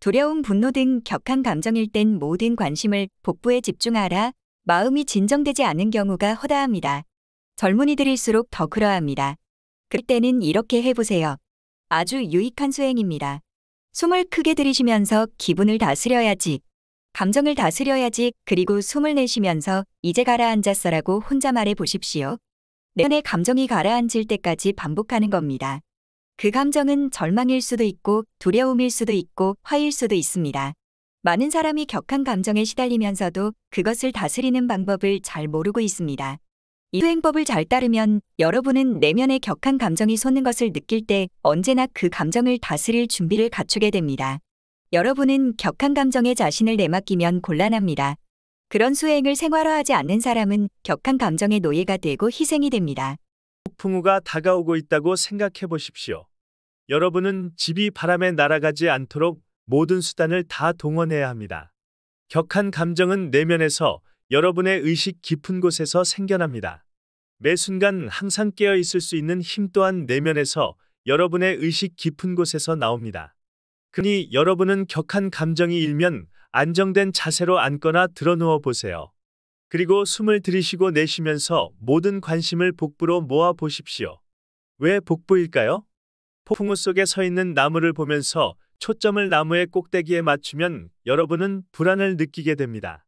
두려움, 분노 등 격한 감정일 땐 모든 관심을 복부에 집중하라. 마음이 진정되지 않은 경우가 허다합니다. 젊은이들일수록 더 그러합니다. 그때는 이렇게 해보세요. 아주 유익한 수행입니다. 숨을 크게 들이쉬면서 기분을 다스려야지. 감정을 다스려야지. 그리고 숨을 내쉬면서 이제 가라앉았어라고 혼자 말해 보십시오. 내 안에 감정이 가라앉을 때까지 반복하는 겁니다. 그 감정은 절망일 수도 있고 두려움일 수도 있고 화일 수도 있습니다. 많은 사람이 격한 감정에 시달리면서도 그것을 다스리는 방법을 잘 모르고 있습니다. 이 수행법을 잘 따르면 여러분은 내면의 격한 감정이 솟는 것을 느낄 때 언제나 그 감정을 다스릴 준비를 갖추게 됩니다. 여러분은 격한 감정에 자신을 내맡기면 곤란합니다. 그런 수행을 생활화하지 않는 사람은 격한 감정의 노예가 되고 희생이 됩니다. 폭풍우가 다가오고 있다고 생각해 보십시오. 여러분은 집이 바람에 날아가지 않도록 모든 수단을 다 동원해야 합니다. 격한 감정은 내면에서 여러분의 의식 깊은 곳에서 생겨납니다. 매 순간 항상 깨어 있을 수 있는 힘 또한 내면에서 여러분의 의식 깊은 곳에서 나옵니다. 그니 여러분은 격한 감정이 일면 안정된 자세로 앉거나 드러누워 보세요. 그리고 숨을 들이쉬고 내쉬면서 모든 관심을 복부로 모아 보십시오. 왜 복부일까요? 폭풍우 속에 서 있는 나무를 보면서 초점을 나무의 꼭대기에 맞추면 여러분은 불안을 느끼게 됩니다.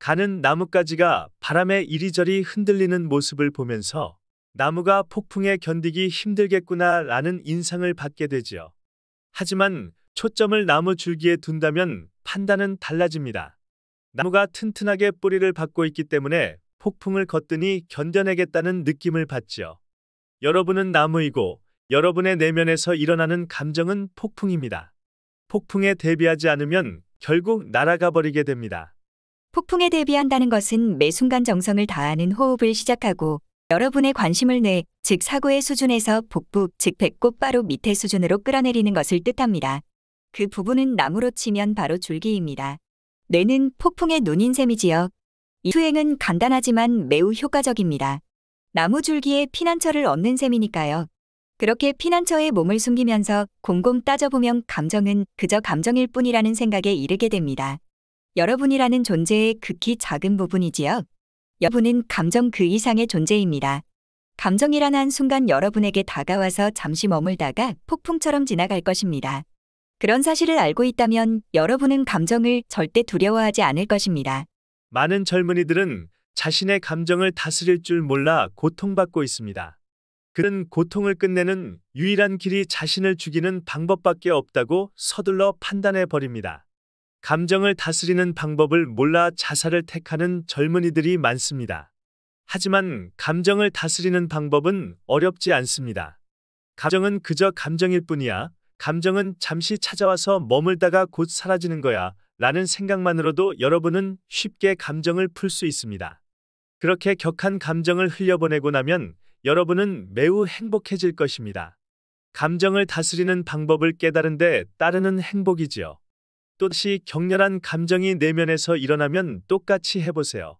가는 나뭇가지가 바람에 이리저리 흔들리는 모습을 보면서 나무가 폭풍에 견디기 힘들겠구나 라는 인상을 받게 되지요. 하지만 초점을 나무 줄기에 둔다면 판단은 달라집니다. 나무가 튼튼하게 뿌리를 받고 있기 때문에 폭풍을 걷더니 견뎌내겠다는 느낌을 받지요. 여러분은 나무이고 여러분의 내면에서 일어나는 감정은 폭풍입니다. 폭풍에 대비하지 않으면 결국 날아가 버리게 됩니다. 폭풍에 대비한다는 것은 매 순간 정성을 다하는 호흡을 시작하고 여러분의 관심을 뇌, 즉 사고의 수준에서 복부, 즉 배꼽바로 밑의 수준으로 끌어내리는 것을 뜻합니다. 그 부분은 나무로 치면 바로 줄기입니다. 뇌는 폭풍의 눈인 셈이지요. 이 수행은 간단하지만 매우 효과적입니다. 나무 줄기에 피난처를 얻는 셈이니까요. 그렇게 피난처에 몸을 숨기면서 곰곰 따져보면 감정은 그저 감정일 뿐이라는 생각에 이르게 됩니다. 여러분이라는 존재의 극히 작은 부분이지요. 여러분은 감정 그 이상의 존재입니다. 감정이란 한 순간 여러분에게 다가와서 잠시 머물다가 폭풍처럼 지나갈 것입니다. 그런 사실을 알고 있다면 여러분은 감정을 절대 두려워하지 않을 것입니다. 많은 젊은이들은 자신의 감정을 다스릴 줄 몰라 고통받고 있습니다. 그는 고통을 끝내는 유일한 길이 자신을 죽이는 방법밖에 없다고 서둘러 판단해 버립니다. 감정을 다스리는 방법을 몰라 자살을 택하는 젊은이들이 많습니다. 하지만 감정을 다스리는 방법은 어렵지 않습니다. 감정은 그저 감정일 뿐이야. 감정은 잠시 찾아와서 머물다가 곧 사라지는 거야. 라는 생각만으로도 여러분은 쉽게 감정을 풀 수 있습니다. 그렇게 격한 감정을 흘려보내고 나면 여러분은 매우 행복해질 것입니다. 감정을 다스리는 방법을 깨달은 데 따르는 행복이지요. 또다시 격렬한 감정이 내면에서 일어나면 똑같이 해보세요.